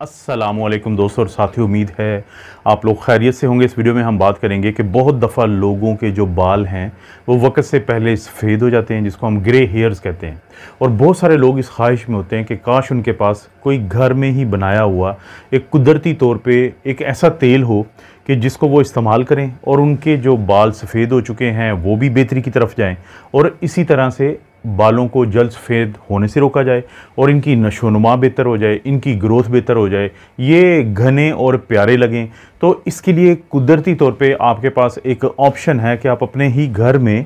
असलम दोस्तों और साथी उम्मीद है आप लोग खैरियत से होंगे इस वीडियो में हम बात करेंगे कि बहुत दफ़ा लोगों के जो बाल हैं वो वक़्त से पहले सफ़ेद हो जाते हैं जिसको हम ग्रे हेयर्स कहते हैं और बहुत सारे लोग इस ख्वाहिश में होते हैं कि काश उनके पास कोई घर में ही बनाया हुआ एक कुदरती तौर पे एक ऐसा तेल हो कि जिसको वो इस्तेमाल करें और उनके जो बाल सफ़ेद हो चुके हैं वो भी बेहतरी की तरफ जाएं और इसी तरह से बालों को जल्द सफ़ेद होने से रोका जाए और इनकी नशोनुमा बेहतर हो जाए इनकी ग्रोथ बेहतर हो जाए ये घने और प्यारे लगें तो इसके लिए कुदरती तौर पे आपके पास एक ऑप्शन है कि आप अपने ही घर में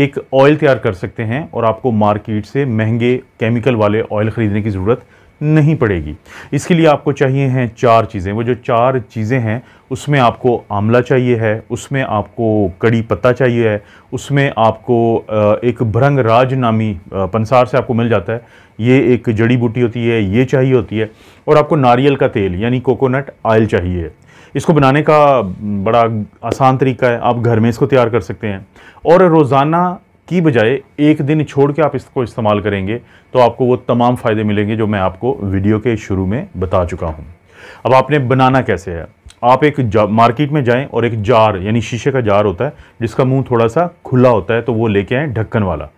एक ऑयल तैयार कर सकते हैं और आपको मार्केट से महंगे केमिकल वाले ऑयल ख़रीदने की ज़रूरत नहीं पड़ेगी इसके लिए आपको चाहिए हैं चार चीज़ें वो जो चार चीज़ें हैं उसमें आपको आंवला चाहिए है उसमें आपको कड़ी पत्ता चाहिए है उसमें आपको एक भरंग राज नामी पंसार से आपको मिल जाता है ये एक जड़ी बूटी होती है ये चाहिए होती है और आपको नारियल का तेल यानी कोकोनट ऑयल चाहिए इसको बनाने का बड़ा आसान तरीका है आप घर में इसको तैयार कर सकते हैं और रोज़ाना की बजाय एक दिन छोड़ के आप इसको इस्तेमाल करेंगे तो आपको वो तमाम फ़ायदे मिलेंगे जो मैं आपको वीडियो के शुरू में बता चुका हूँ अब आपने बनाना कैसे है आप एक मार्केट में जाएं और एक जार यानी शीशे का जार होता है जिसका मुंह थोड़ा सा खुला होता है तो वो लेके आएँ ढक्कन वाला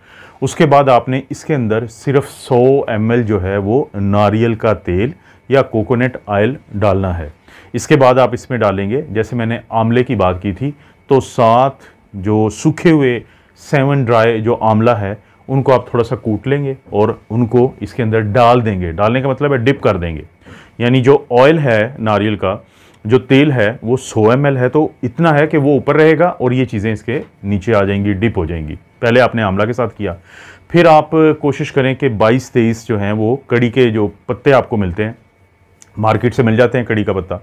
उसके बाद आपने इसके अंदर सिर्फ 100 एम जो है वो नारियल का तेल या कोकोनट ऑयल डालना है इसके बाद आप इसमें डालेंगे जैसे मैंने आमले की बात की थी तो सात जो सूखे हुए सेवन ड्राई जो आंवला है उनको आप थोड़ा सा कूट लेंगे और उनको इसके अंदर डाल देंगे डालने का मतलब है डिप कर देंगे यानी जो ऑयल है नारियल का जो तेल है वो सौ एम है तो इतना है कि वो ऊपर रहेगा और ये चीज़ें इसके नीचे आ जाएंगी डिप हो जाएंगी पहले आपने आंवला के साथ किया फिर आप कोशिश करें कि 22 तेईस जो हैं वो कड़ी के जो पत्ते आपको मिलते हैं मार्केट से मिल जाते हैं कड़ी का पत्ता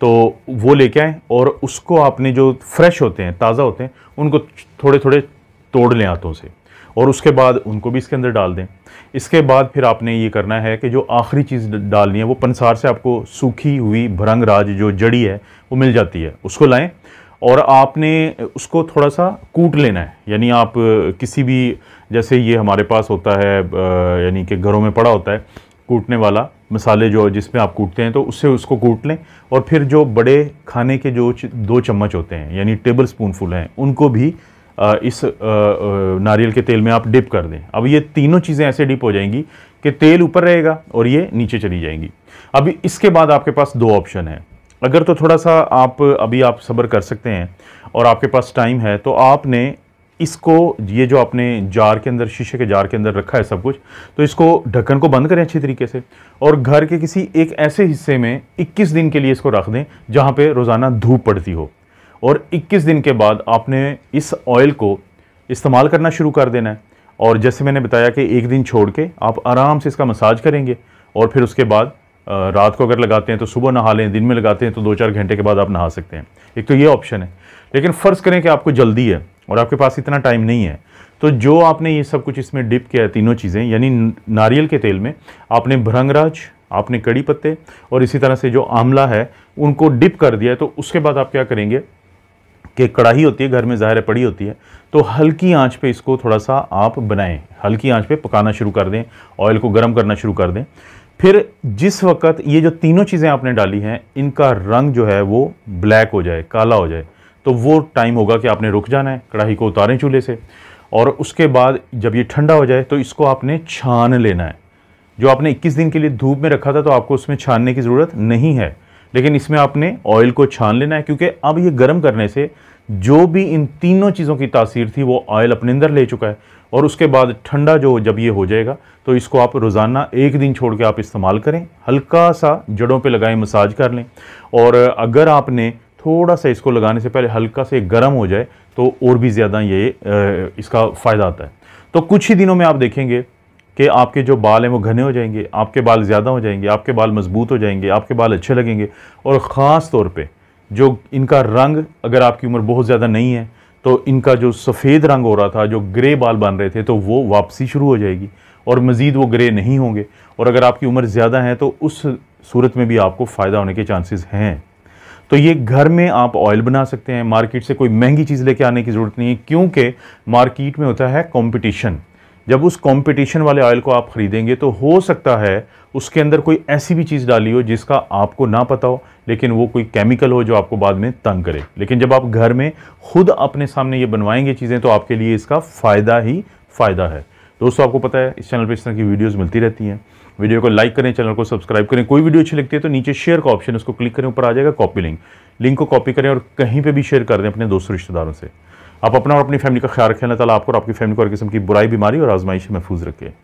तो वो लेके आएँ और उसको आपने जो फ्रेश होते हैं ताज़ा होते हैं उनको थोड़े थोड़े तोड़ लें हाथों से और उसके बाद उनको भी इसके अंदर डाल दें इसके बाद फिर आपने ये करना है कि जो आखिरी चीज़ डालनी है वो पनसार से आपको सूखी हुई भरंग राज जो जड़ी है वो मिल जाती है उसको लाएं और आपने उसको थोड़ा सा कूट लेना है यानी आप किसी भी जैसे ये हमारे पास होता है यानी कि घरों में पड़ा होता है कूटने वाला मसाले जो जिसमें आप कूटते हैं तो उससे उसको कूट लें और फिर जो बड़े खाने के जो दो चम्मच होते हैं यानी टेबल स्पून हैं उनको भी इस नारियल के तेल में आप डिप कर दें अब ये तीनों चीज़ें ऐसे डिप हो जाएंगी कि तेल ऊपर रहेगा और ये नीचे चली जाएंगी अभी इसके बाद आपके पास दो ऑप्शन हैं अगर तो थोड़ा सा आप अभी आप सब्र कर सकते हैं और आपके पास टाइम है तो आपने इसको ये जो आपने जार के अंदर शीशे के जार के अंदर रखा है सब कुछ तो इसको ढक्कन को बंद करें अच्छी तरीके से और घर के किसी एक ऐसे हिस्से में 21 दिन के लिए इसको रख दें जहाँ पे रोज़ाना धूप पड़ती हो और 21 दिन के बाद आपने इस ऑयल को इस्तेमाल करना शुरू कर देना है और जैसे मैंने बताया कि एक दिन छोड़ के आप आराम से इसका मसाज करेंगे और फिर उसके बाद रात को अगर लगाते हैं तो सुबह नहा लें दिन में लगाते हैं तो दो चार घंटे के बाद आप नहा सकते हैं एक तो ये ऑप्शन है लेकिन फ़र्ज़ करें कि आपको जल्दी है और आपके पास इतना टाइम नहीं है तो जो आपने ये सब कुछ इसमें डिप किया है तीनों चीज़ें यानी नारियल के तेल में आपने भरंगराज आपने कड़ी पत्ते और इसी तरह से जो आंवला है उनको डिप कर दिया है तो उसके बाद आप क्या करेंगे कि कढ़ाई होती है घर में ज़ाहिर पड़ी होती है तो हल्की आंच पे इसको थोड़ा सा आप बनाएं हल्की आंच पे पकाना शुरू कर दें ऑयल को गर्म करना शुरू कर दें फिर जिस वक्त ये जो तीनों चीज़ें आपने डाली हैं इनका रंग जो है वो ब्लैक हो जाए काला हो जाए तो वो टाइम होगा कि आपने रुक जाना है कढ़ाई को उतारें चूल्हे से और उसके बाद जब ये ठंडा हो जाए तो इसको आपने छान लेना है जो आपने 21 दिन के लिए धूप में रखा था तो आपको उसमें छानने की ज़रूरत नहीं है लेकिन इसमें आपने ऑयल को छान लेना है क्योंकि अब ये गर्म करने से जो भी इन तीनों चीज़ों की तासीर थी वो ऑयल अपने अंदर ले चुका है और उसके बाद ठंडा जो जब ये हो जाएगा तो इसको आप रोज़ाना एक दिन छोड़ के आप इस्तेमाल करें हल्का सा जड़ों पे लगाएं मसाज कर लें और अगर आपने थोड़ा सा इसको लगाने से पहले हल्का से गर्म हो जाए तो और भी ज़्यादा ये इसका फ़ायदा आता है तो कुछ ही दिनों में आप देखेंगे कि आपके जो बाल हैं वो घने हो जाएंगे आपके बाल ज़्यादा हो जाएंगे आपके बाल मजबूत हो जाएंगे आपके बाल अच्छे लगेंगे और ख़ास तौर पे जो इनका रंग अगर आपकी उम्र बहुत ज़्यादा नहीं है तो इनका जो सफ़ेद रंग हो रहा था जो ग्रे बाल बन रहे थे तो वो वापसी शुरू हो जाएगी और मज़ीद वो ग्रे नहीं होंगे और अगर आपकी उम्र ज़्यादा है तो उस सूरत में भी आपको फ़ायदा होने के चांसेस हैं तो ये घर में आप ऑयल बना सकते हैं मार्केट से कोई महंगी चीज़ लेके आने की ज़रूरत नहीं है क्योंकि मार्केट में होता है कंपटीशन जब उस कंपटीशन वाले ऑयल को आप ख़रीदेंगे तो हो सकता है उसके अंदर कोई ऐसी भी चीज़ डाली हो जिसका आपको ना पता हो लेकिन वो कोई केमिकल हो जो आपको बाद में तंग करे लेकिन जब आप घर में खुद अपने सामने ये बनवाएंगे चीज़ें तो आपके लिए इसका फ़ायदा ही फ़ायदा है दोस्तों आपको पता है इस चैनल पर इस तरह की वीडियोज़ मिलती रहती हैं वीडियो को लाइक करें चैनल को सब्सक्राइब करें कोई वीडियो अच्छी लगती है तो नीचे शेयर का ऑप्शन उसको क्लिक करें ऊपर आ जाएगा कॉपी लिंक लिंक को कॉपी करें और कहीं पर भी शेयर कर दें अपने दोस्तों रिश्तेदारों से आप अपना और अपनी फैमिली का ख्याल रखें अल्लाह आपको और आपकी फैमिली को हर किस्म की बुराई बीमारी और आजमाइश महफूज रखें